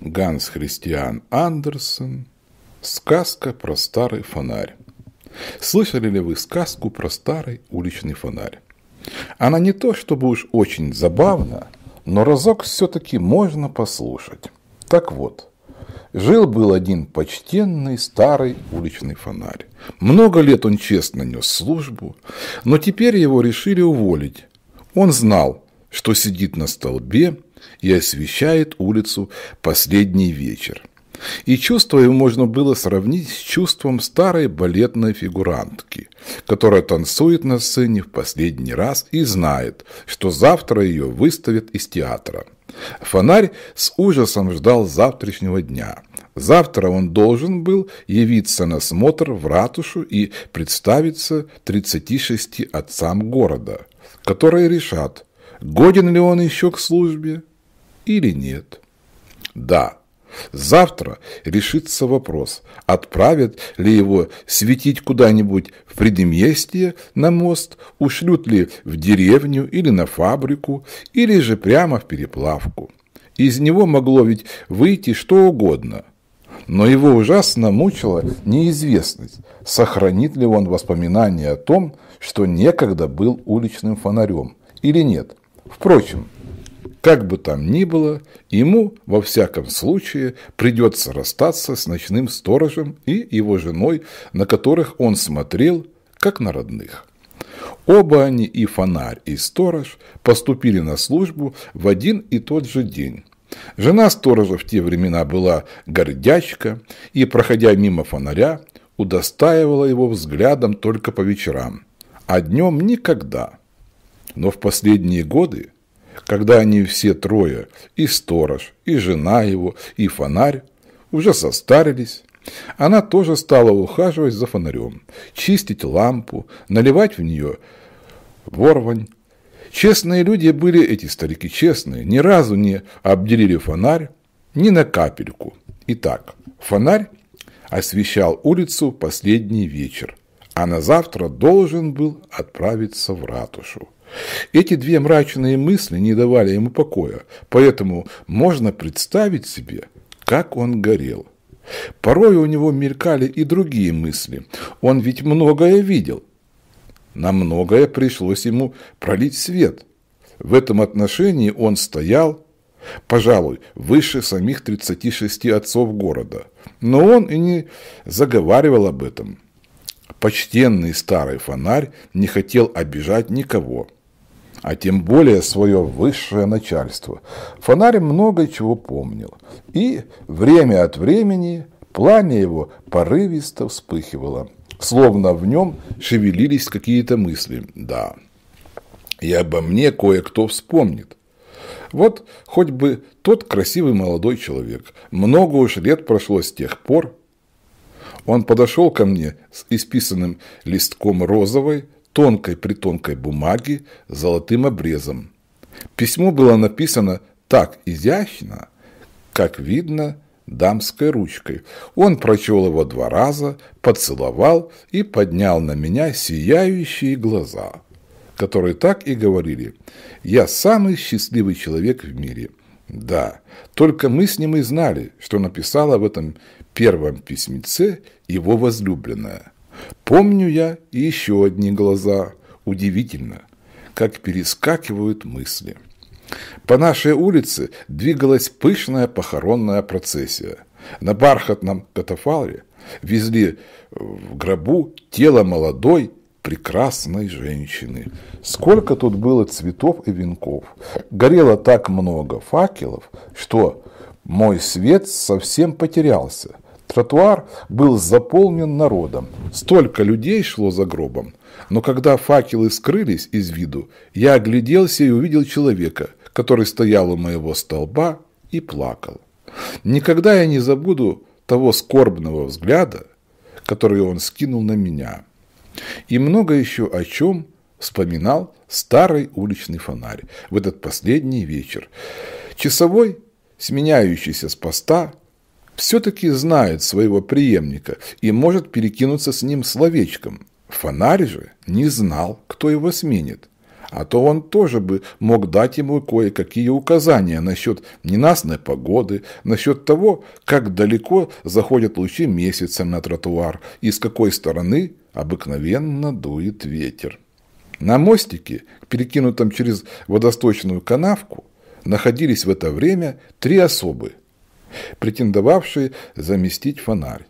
Ганс Христиан Андерсон «Сказка про старый фонарь». Слышали ли вы сказку про старый уличный фонарь? Она не то чтобы уж очень забавна, но разок все-таки можно послушать. Так вот, жил-был один почтенный старый уличный фонарь. Много лет он честно нес службу, но теперь его решили уволить. Он знал, что сидит на столбе, и освещает улицу последний вечер. И чувство его можно было сравнить с чувством старой балетной фигурантки, которая танцует на сцене в последний раз и знает, что завтра ее выставят из театра. Фонарь с ужасом ждал завтрашнего дня. Завтра он должен был явиться на смотр в ратушу и представиться 36 отцам города, которые решат, годен ли он еще к службе или нет. Да, завтра решится вопрос, отправят ли его светить куда-нибудь в Предеместье на мост, ушлют ли в деревню или на фабрику, или же прямо в переплавку. Из него могло ведь выйти что угодно – но его ужасно мучила неизвестность, сохранит ли он воспоминания о том, что некогда был уличным фонарем или нет. Впрочем, как бы там ни было, ему, во всяком случае, придется расстаться с ночным сторожем и его женой, на которых он смотрел, как на родных. Оба они, и фонарь, и сторож, поступили на службу в один и тот же день. Жена сторожа в те времена была гордячка и, проходя мимо фонаря, удостаивала его взглядом только по вечерам, а днем никогда. Но в последние годы когда они все трое, и сторож, и жена его, и фонарь, уже состарились, она тоже стала ухаживать за фонарем, чистить лампу, наливать в нее ворвань. Честные люди были эти старики честные, ни разу не обделили фонарь, ни на капельку. Итак, фонарь освещал улицу последний вечер, а на завтра должен был отправиться в ратушу. Эти две мрачные мысли не давали ему покоя, поэтому можно представить себе, как он горел. Порой у него мелькали и другие мысли. Он ведь многое видел. На многое пришлось ему пролить свет. В этом отношении он стоял, пожалуй, выше самих 36 отцов города. Но он и не заговаривал об этом. Почтенный старый фонарь не хотел обижать никого а тем более свое высшее начальство. Фонарь много чего помнил, и время от времени пламя его порывисто вспыхивало, словно в нем шевелились какие-то мысли. Да, и обо мне кое-кто вспомнит. Вот хоть бы тот красивый молодой человек, много уж лет прошло с тех пор, он подошел ко мне с исписанным листком розовой, тонкой-притонкой бумаги с золотым обрезом. Письмо было написано так изящно, как видно, дамской ручкой. Он прочел его два раза, поцеловал и поднял на меня сияющие глаза, которые так и говорили «Я самый счастливый человек в мире». Да, только мы с ним и знали, что написала в этом первом письмеце его возлюбленная – Помню я и еще одни глаза. Удивительно, как перескакивают мысли. По нашей улице двигалась пышная похоронная процессия. На бархатном катафалре везли э, в гробу тело молодой прекрасной женщины. Сколько тут было цветов и венков. Горело так много факелов, что мой свет совсем потерялся. Тротуар был заполнен народом. Столько людей шло за гробом. Но когда факелы скрылись из виду, я огляделся и увидел человека, который стоял у моего столба и плакал. Никогда я не забуду того скорбного взгляда, который он скинул на меня. И много еще о чем вспоминал старый уличный фонарь в этот последний вечер. Часовой, сменяющийся с поста, все-таки знает своего преемника и может перекинуться с ним словечком. Фонарь же не знал, кто его сменит. А то он тоже бы мог дать ему кое-какие указания насчет ненастной погоды, насчет того, как далеко заходят лучи месяца на тротуар и с какой стороны обыкновенно дует ветер. На мостике, перекинутом через водосточную канавку, находились в это время три особы – претендовавшие заместить фонарь.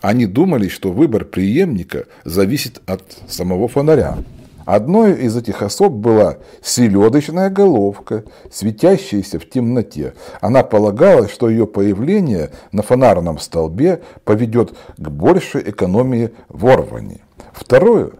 Они думали, что выбор преемника зависит от самого фонаря. Одной из этих особ была селедочная головка, светящаяся в темноте. Она полагала, что ее появление на фонарном столбе поведет к большей экономии ворваний. Второе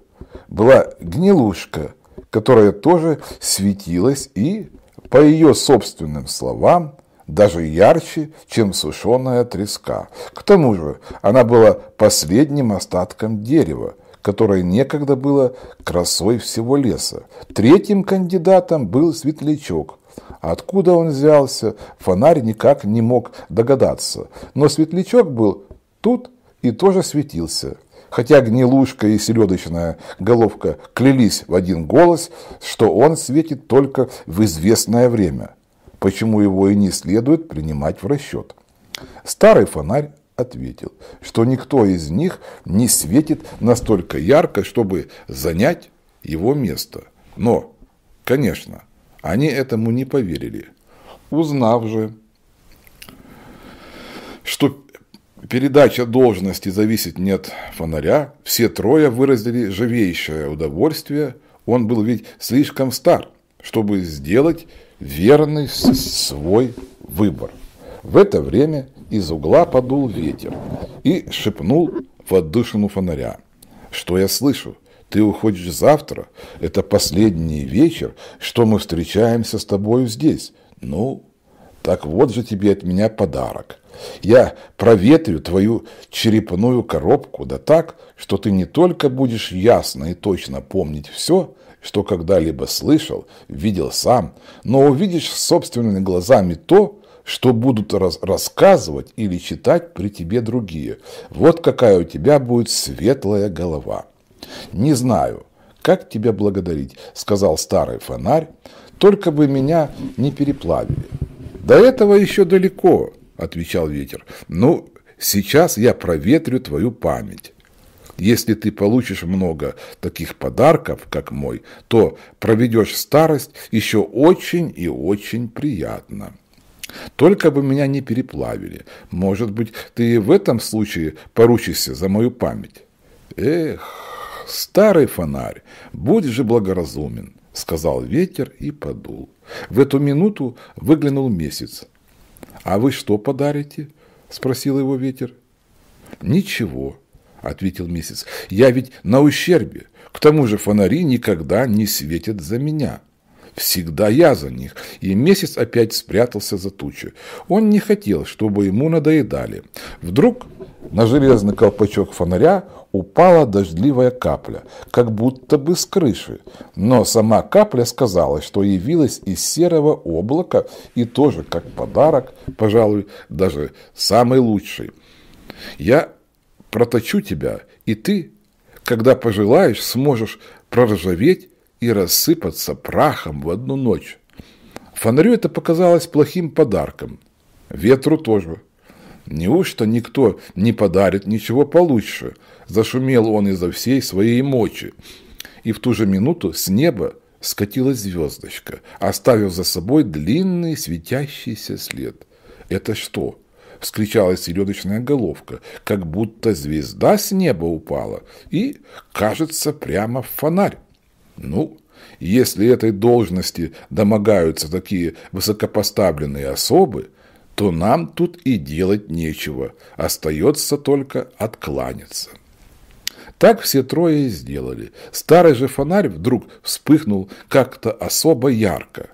была гнилушка, которая тоже светилась и, по ее собственным словам, даже ярче, чем сушеная треска. К тому же она была последним остатком дерева, которое некогда было красой всего леса. Третьим кандидатом был светлячок. Откуда он взялся, фонарь никак не мог догадаться. Но светлячок был тут и тоже светился. Хотя гнилушка и селедочная головка клялись в один голос, что он светит только в известное время почему его и не следует принимать в расчет. Старый фонарь ответил, что никто из них не светит настолько ярко, чтобы занять его место. Но, конечно, они этому не поверили. Узнав же, что передача должности зависит не от фонаря, все трое выразили живейшее удовольствие. Он был ведь слишком стар, чтобы сделать верный свой выбор. В это время из угла подул ветер и шепнул в отдушину фонаря. «Что я слышу? Ты уходишь завтра? Это последний вечер, что мы встречаемся с тобою здесь. Ну, так вот же тебе от меня подарок. Я проветрю твою черепную коробку, да так, что ты не только будешь ясно и точно помнить все, что когда-либо слышал, видел сам, но увидишь собственными глазами то, что будут раз рассказывать или читать при тебе другие. Вот какая у тебя будет светлая голова. Не знаю, как тебя благодарить, сказал старый фонарь, только бы меня не переплавили. До этого еще далеко, отвечал ветер. Ну, сейчас я проветрю твою память. Если ты получишь много таких подарков, как мой, то проведешь старость еще очень и очень приятно. Только бы меня не переплавили. Может быть, ты и в этом случае поручишься за мою память. Эх, старый фонарь, будь же благоразумен, сказал ветер и подул. В эту минуту выглянул месяц. «А вы что подарите?» – спросил его ветер. «Ничего», ответил месяц. «Я ведь на ущербе. К тому же фонари никогда не светят за меня». Всегда я за них. И месяц опять спрятался за тучи. Он не хотел, чтобы ему надоедали. Вдруг на железный колпачок фонаря упала дождливая капля, как будто бы с крыши. Но сама капля сказала, что явилась из серого облака и тоже как подарок, пожалуй, даже самый лучший. Я проточу тебя, и ты, когда пожелаешь, сможешь проржаветь и рассыпаться прахом в одну ночь. Фонарю это показалось плохим подарком. Ветру тоже. Неужто никто не подарит ничего получше? Зашумел он изо всей своей мочи. И в ту же минуту с неба скатилась звездочка, оставив за собой длинный светящийся след. Это что, – вскричала селедочная головка, как будто звезда с неба упала и, кажется, прямо в фонарь. Ну, если этой должности домогаются такие высокопоставленные особы, то нам тут и делать нечего, остается только откланяться. Так все трое и сделали. Старый же фонарь вдруг вспыхнул как-то особо ярко.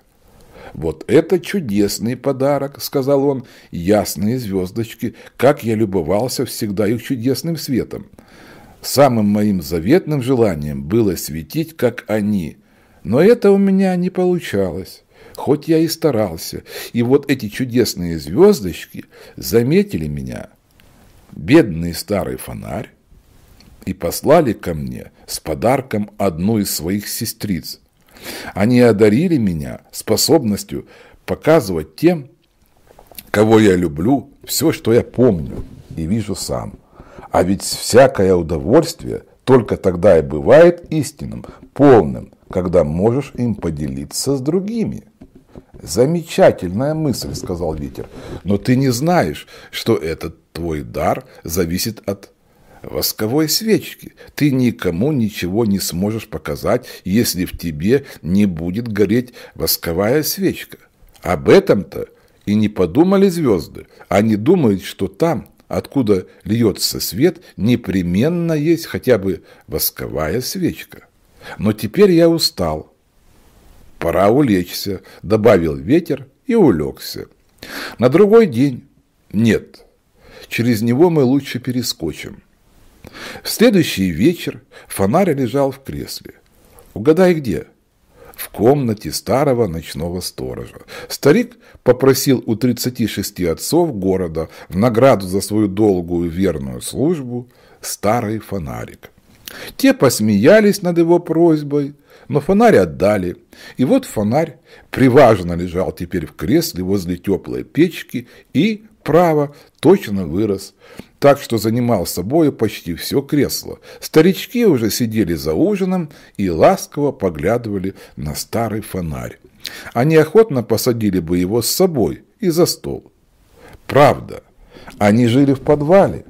«Вот это чудесный подарок», — сказал он, — «ясные звездочки, как я любовался всегда их чудесным светом. Самым моим заветным желанием было светить, как они, но это у меня не получалось». Хоть я и старался, и вот эти чудесные звездочки заметили меня. Бедный старый фонарь и послали ко мне с подарком одну из своих сестриц, они одарили меня способностью показывать тем, кого я люблю, все, что я помню и вижу сам. А ведь всякое удовольствие только тогда и бывает истинным, полным, когда можешь им поделиться с другими. Замечательная мысль, сказал ветер, но ты не знаешь, что этот твой дар зависит от восковой свечки. Ты никому ничего не сможешь показать, если в тебе не будет гореть восковая свечка. Об этом-то и не подумали звезды. Они думают, что там, откуда льется свет, непременно есть хотя бы восковая свечка. Но теперь я устал. Пора улечься, добавил ветер и улегся. На другой день. Нет, через него мы лучше перескочим. В следующий вечер фонарь лежал в кресле. Угадай где? В комнате старого ночного сторожа. Старик попросил у 36 отцов города в награду за свою долгую верную службу старый фонарик. Те посмеялись над его просьбой, но фонарь отдали. И вот фонарь приважно лежал теперь в кресле возле теплой печки и, право, точно вырос так что занимал собой почти все кресло. Старички уже сидели за ужином и ласково поглядывали на старый фонарь. Они охотно посадили бы его с собой и за стол. Правда, они жили в подвале,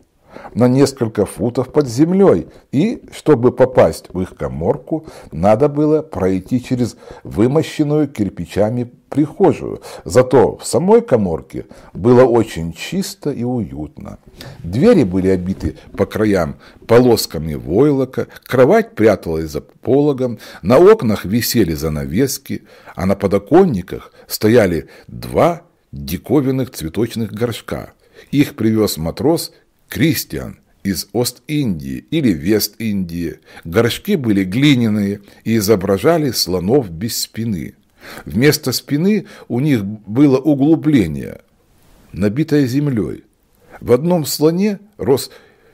на несколько футов под землей, и, чтобы попасть в их коморку, надо было пройти через вымощенную кирпичами прихожую. Зато в самой коморке было очень чисто и уютно. Двери были обиты по краям полосками войлока, кровать пряталась за пологом, на окнах висели занавески, а на подоконниках стояли два диковинных цветочных горшка. Их привез матрос Кристиан из Ост-Индии или Вест-Индии. Горшки были глиняные и изображали слонов без спины. Вместо спины у них было углубление, набитое землей. В одном слоне рос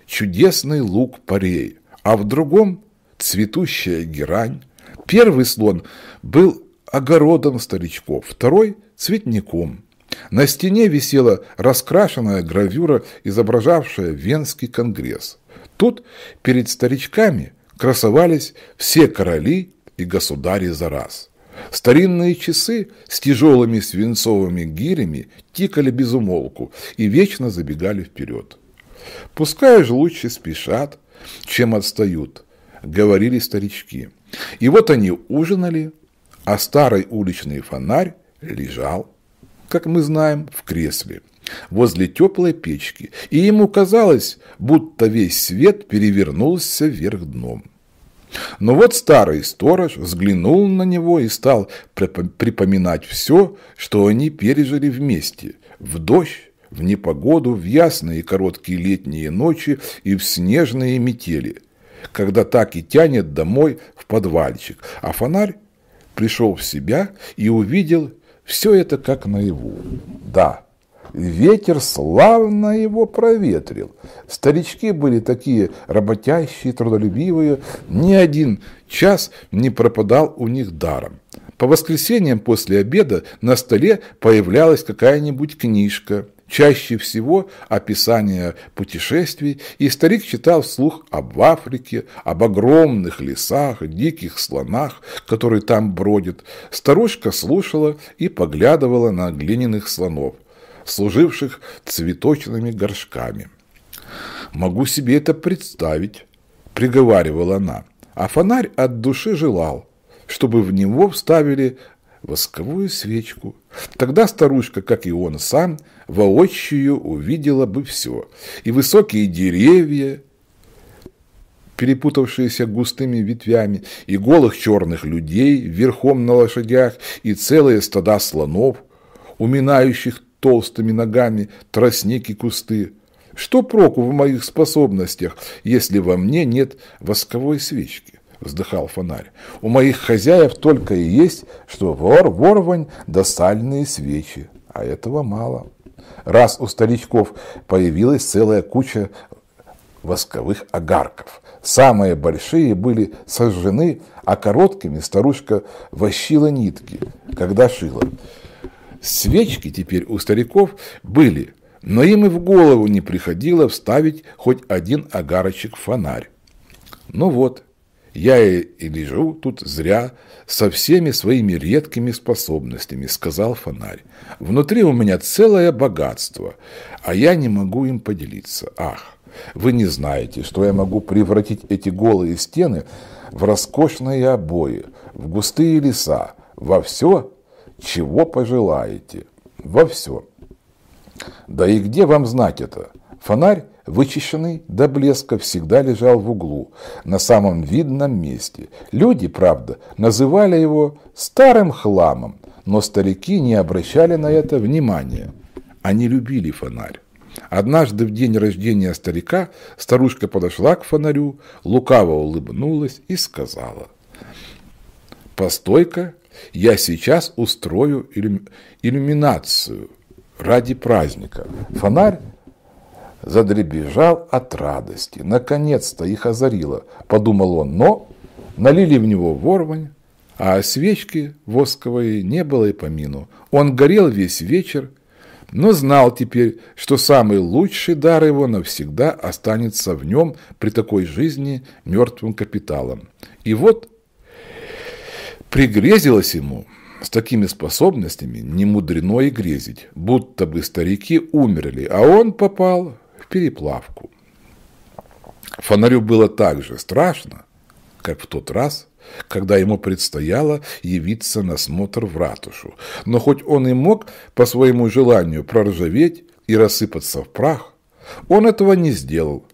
чудесный лук парей, а в другом – цветущая герань. Первый слон был огородом старичков, второй – цветником – на стене висела раскрашенная гравюра, изображавшая Венский конгресс. Тут перед старичками красовались все короли и государи за раз. Старинные часы с тяжелыми свинцовыми гирями тикали без умолку и вечно забегали вперед. «Пускай же лучше спешат, чем отстают», – говорили старички. И вот они ужинали, а старый уличный фонарь лежал как мы знаем, в кресле возле теплой печки, и ему казалось, будто весь свет перевернулся вверх дном. Но вот старый сторож взглянул на него и стал припоминать все, что они пережили вместе, в дождь, в непогоду, в ясные короткие летние ночи и в снежные метели, когда так и тянет домой в подвальчик, а фонарь пришел в себя и увидел все это как наяву. Да, ветер славно его проветрил. Старички были такие работящие, трудолюбивые. Ни один час не пропадал у них даром. По воскресеньям после обеда на столе появлялась какая-нибудь книжка – Чаще всего описания путешествий, и старик читал вслух об Африке, об огромных лесах, диких слонах, которые там бродят. Старушка слушала и поглядывала на глиняных слонов, служивших цветочными горшками. «Могу себе это представить», – приговаривала она, а фонарь от души желал, чтобы в него вставили восковую свечку Тогда старушка, как и он сам, воочию увидела бы все. И высокие деревья, перепутавшиеся густыми ветвями, и голых черных людей верхом на лошадях, и целые стада слонов, уминающих толстыми ногами тростники кусты. Что проку в моих способностях, если во мне нет восковой свечки? — вздыхал фонарь. «У моих хозяев только и есть, что вор, ворвань да свечи, а этого мало. Раз у старичков появилась целая куча восковых огарков. Самые большие были сожжены, а короткими старушка вощила нитки, когда шила. Свечки теперь у стариков были, но им и в голову не приходило вставить хоть один огарочек в фонарь. Ну вот, я и лежу тут зря, со всеми своими редкими способностями, сказал фонарь. Внутри у меня целое богатство, а я не могу им поделиться. Ах, вы не знаете, что я могу превратить эти голые стены в роскошные обои, в густые леса, во все, чего пожелаете, во все. Да и где вам знать это? Фонарь Вычищенный до блеска всегда лежал в углу, на самом видном месте. Люди, правда, называли его «старым хламом», но старики не обращали на это внимания. Они любили фонарь. Однажды в день рождения старика старушка подошла к фонарю, лукаво улыбнулась и сказала «Постой-ка, я сейчас устрою иллю... иллюминацию ради праздника. Фонарь задребезжал от радости. Наконец-то их озарило, подумал он, но налили в него ворвань, а свечки восковые не было и помину. Он горел весь вечер, но знал теперь, что самый лучший дар его навсегда останется в нем при такой жизни мертвым капиталом. И вот пригрезилось ему с такими способностями не мудрено и грезить, будто бы старики умерли, а он попал переплавку. Фонарю было так же страшно, как в тот раз, когда ему предстояло явиться на смотр в ратушу. Но хоть он и мог по своему желанию проржаветь и рассыпаться в прах, он этого не сделал,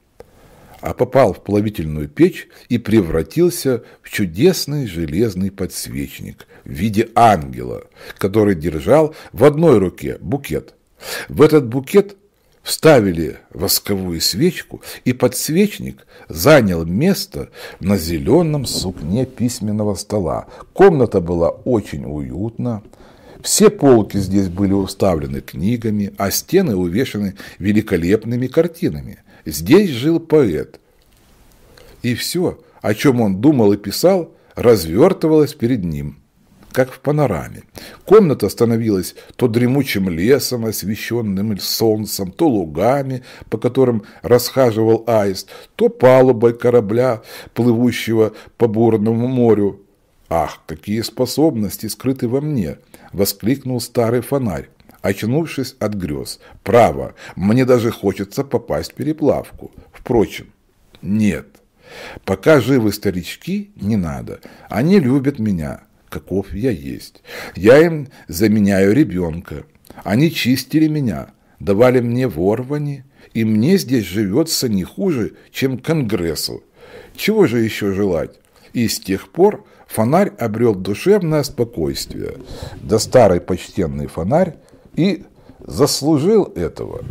а попал в плавительную печь и превратился в чудесный железный подсвечник в виде ангела, который держал в одной руке букет. В этот букет вставили восковую свечку, и подсвечник занял место на зеленом сукне письменного стола. Комната была очень уютна. Все полки здесь были уставлены книгами, а стены увешаны великолепными картинами. Здесь жил поэт. И все, о чем он думал и писал, развертывалось перед ним – как в панораме. Комната становилась то дремучим лесом, освещенным солнцем, то лугами, по которым расхаживал аист, то палубой корабля, плывущего по бурному морю. «Ах, какие способности скрыты во мне!» – воскликнул старый фонарь очнувшись от грез. «Право, мне даже хочется попасть в переплавку. Впрочем, нет. Пока живы старички, не надо. Они любят меня каков я есть. Я им заменяю ребенка. Они чистили меня, давали мне ворвани, и мне здесь живется не хуже, чем Конгрессу. Чего же еще желать? И с тех пор фонарь обрел душевное спокойствие. Да старый почтенный фонарь и заслужил этого.